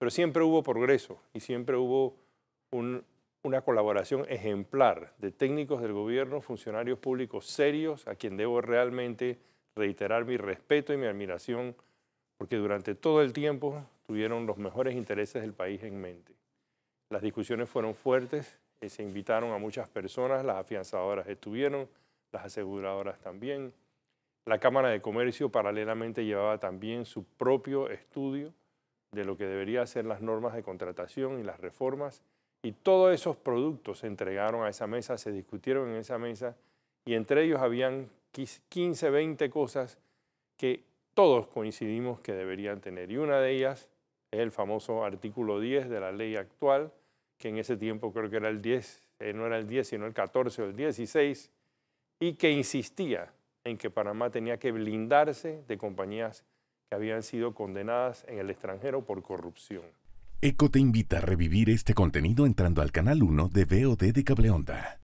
Pero siempre hubo progreso y siempre hubo una colaboración ejemplar de técnicos del gobierno, funcionarios públicos serios, a quien debo realmente reiterar mi respeto y mi admiración, porque durante todo el tiempo tuvieron los mejores intereses del país en mente. Las discusiones fueron fuertes, eh, se invitaron a muchas personas, las afianzadoras estuvieron, las aseguradoras también. La Cámara de Comercio paralelamente llevaba también su propio estudio de lo que deberían ser las normas de contratación y las reformas. Y todos esos productos se entregaron a esa mesa, se discutieron en esa mesa y entre ellos habían 15, 20 cosas que todos coincidimos que deberían tener. Y una de ellas es el famoso artículo 10 de la ley actual, que en ese tiempo creo que era el 10, eh, no era el 10, sino el 14 o el 16, y que insistía en que Panamá tenía que blindarse de compañías que habían sido condenadas en el extranjero por corrupción. ECO te invita a revivir este contenido entrando al canal 1 de VOD de Cableonda.